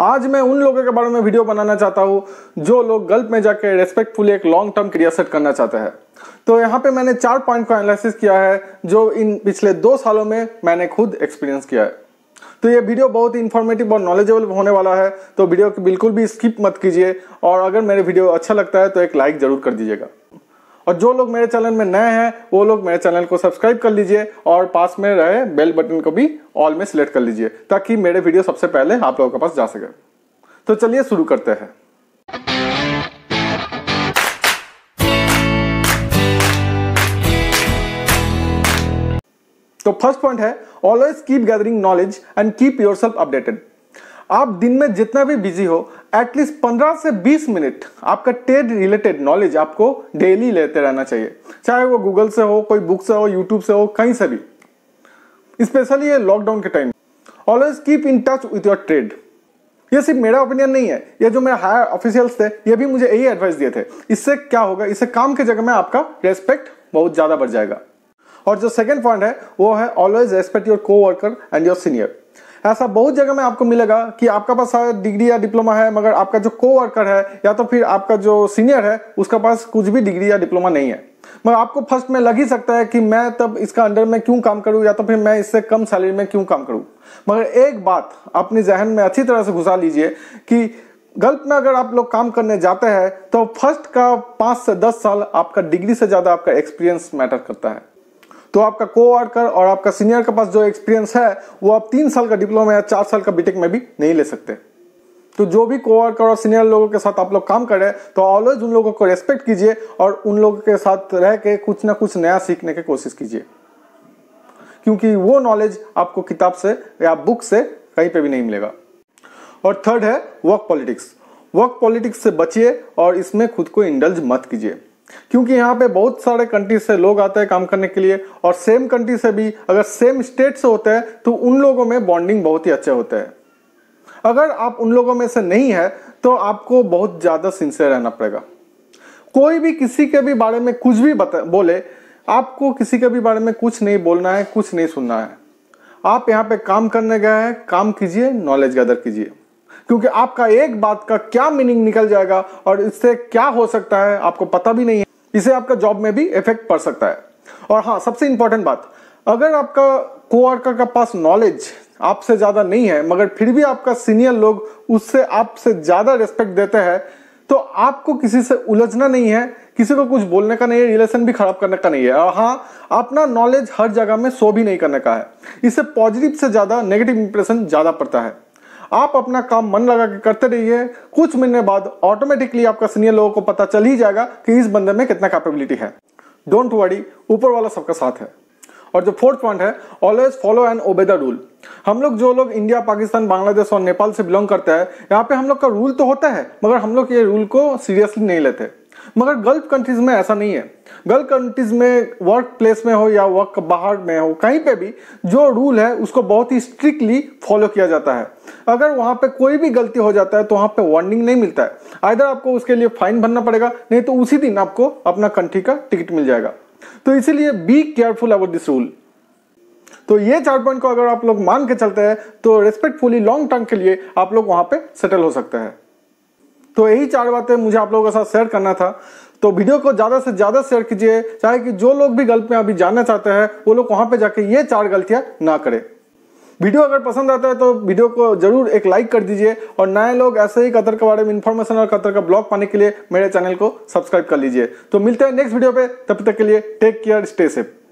आज मैं उन लोगों के बारे में वीडियो बनाना चाहता हूँ जो लोग गल्प में जाकर रेस्पेक्टफुली एक लॉन्ग टर्म क्रिया सेट करना चाहते हैं तो यहाँ पे मैंने चार पॉइंट का एनालिसिस किया है जो इन पिछले दो सालों में मैंने खुद एक्सपीरियंस किया है तो ये वीडियो बहुत ही इन्फॉर्मेटिव और नॉलेजेबल होने वाला है तो वीडियो बिल्कुल भी स्किप मत कीजिए और अगर मेरे वीडियो अच्छा लगता है तो एक लाइक जरूर कर दीजिएगा और जो लोग मेरे चैनल में नए हैं वो लोग मेरे चैनल को सब्सक्राइब कर लीजिए और पास में रहे बेल बटन को भी ऑल में सिलेक्ट कर लीजिए ताकि मेरे वीडियो सबसे पहले आप लोगों के पास जा सके तो चलिए शुरू करते हैं तो फर्स्ट पॉइंट है always keep gathering knowledge and keep yourself updated आप दिन में जितना भी बिजी हो एटलीस्ट 15 से 20 मिनट आपका टेड रिलेटेड नॉलेज आपको डेली लेते रहना चाहिए चाहे वो गूगल से हो कोई बुक से हो यूट्यूब से हो कहीं से भी स्पेशली ये लॉकडाउन के time always keep in touch with your trade ये सिर्फ मेरा ओपिनियन नहीं है ये जो मेरे हायर ऑफिशियल्स थे ये भी मुझे यही एडवाइस दिए थे इससे क्या होगा इससे काम के जगह में आपका रेस्पेक्ट बहुत ज़्यादा बढ़ जाएगा और जो सेकेंड पॉइंट है वो है always respect your coworker and your senior ऐसा बहुत जगह में आपको मिलेगा कि आपका पास डिग्री या डिप्लोमा है मगर आपका जो को वर्कर है या तो फिर आपका जो सीनियर है उसका पास कुछ भी डिग्री या डिप्लोमा नहीं है मगर आपको फर्स्ट में लग ही सकता है कि मैं तब इसका अंडर में क्यों काम करूं या तो फिर मैं इससे कम सैलरी में क्यों काम करूं मगर एक बात अपने जहन में अच्छी तरह से घुसा लीजिए कि गलत में अगर आप लोग काम करने जाते हैं तो फर्स्ट का पाँच से दस साल आपका डिग्री से ज़्यादा आपका एक्सपीरियंस मैटर करता है तो आपका को वर्कर और आपका सीनियर के पास जो एक्सपीरियंस है वो आप तीन साल का डिप्लोमा या चार साल का बीटेक में भी नहीं ले सकते तो जो भी कोवर्कर और सीनियर लोगों के साथ आप लोग काम करें तो ऑलवेज उन लोगों को रेस्पेक्ट कीजिए और उन लोगों के साथ रह के कुछ ना कुछ नया सीखने की कोशिश कीजिए क्योंकि वो नॉलेज आपको किताब से या बुक से कहीं पे भी नहीं मिलेगा और थर्ड है वर्क पॉलिटिक्स वर्क पॉलिटिक्स से बचिए और इसमें खुद को इंडल्ज मत कीजिए क्योंकि यहाँ पे बहुत सारे कंट्री से लोग आते हैं काम करने के लिए और सेम कंट्री से भी अगर सेम स्टेट से होते हैं तो उन लोगों में बॉन्डिंग बहुत ही अच्छे होते हैं अगर आप उन लोगों में से नहीं है तो आपको बहुत ज़्यादा सिंसियर रहना पड़ेगा कोई भी किसी के भी बारे में कुछ भी बता बोले आपको किसी के भी बारे में कुछ नहीं बोलना है कुछ नहीं सुनना है आप यहाँ पे काम करने गए हैं काम कीजिए नॉलेज गैदर कीजिए क्योंकि आपका एक बात का क्या मीनिंग निकल जाएगा और इससे क्या हो सकता है आपको पता भी नहीं है इसे आपका जॉब में भी इफेक्ट पड़ सकता है और हाँ सबसे इंपॉर्टेंट बात अगर आपका वर्कर का पास नॉलेज आपसे ज़्यादा नहीं है मगर फिर भी आपका सीनियर लोग उससे आपसे ज़्यादा रिस्पेक्ट देते हैं तो आपको किसी से उलझना नहीं है किसी को कुछ बोलने का नहीं है रिलेशन भी खराब करने का नहीं है और हाँ अपना नॉलेज हर जगह में शो भी नहीं करने का है इससे पॉजिटिव से ज़्यादा नेगेटिव इंप्रेशन ज़्यादा पड़ता है आप अपना काम मन लगा के करते रहिए कुछ महीने बाद ऑटोमेटिकली आपका सीनियर लोगों को पता चल ही जाएगा कि इस बंदे में कितना कैपेबिलिटी है डोंट वरी ऊपर वाला सबका साथ है और जो फोर्थ पॉइंट है always follow and obey the rule हम लोग जो लोग इंडिया पाकिस्तान बांग्लादेश और नेपाल से बिलोंग करते हैं यहाँ पे हम लोग का रूल तो होता है मगर हम लोग ये रूल को सीरियसली नहीं लेते मगर गल्फ कंट्रीज में ऐसा नहीं है गल्फ कंट्रीज में वर्क प्लेस में हो या वर्क बाहर में हो कहीं पे भी जो रूल है उसको बहुत ही स्ट्रिक्टली फॉलो किया जाता है अगर वहां पे कोई भी गलती हो जाता है तो वहां पे वार्निंग नहीं मिलता है आइधर आपको उसके लिए फाइन भरना पड़ेगा नहीं तो उसी दिन आपको अपना कंट्री का टिकट मिल जाएगा तो इसीलिए be careful about this rule तो ये चार पॉइंट को अगर आप लोग मान के चलते हैं तो रेस्पेक्टफुली लॉन्ग टर्म के लिए आप लोग वहां पे सेटल हो सकते हैं तो यही चार बातें मुझे आप लोगों के साथ शेयर करना था तो वीडियो को ज़्यादा से ज़्यादा शेयर कीजिए चाहे कि जो लोग भी गलत में अभी जानना चाहते हैं वो लोग वहां पे जाके ये चार गलतियां ना करें वीडियो अगर पसंद आता है तो वीडियो को जरूर एक लाइक कर दीजिए और नए लोग ऐसे ही कतर के बारे में इन्फॉर्मेशन और कतर का ब्लॉग पाने के लिए मेरे चैनल को सब्सक्राइब कर लीजिए तो मिलते हैं नेक्स्ट वीडियो पे तब तक के लिए टेक केयर स्टे सेफ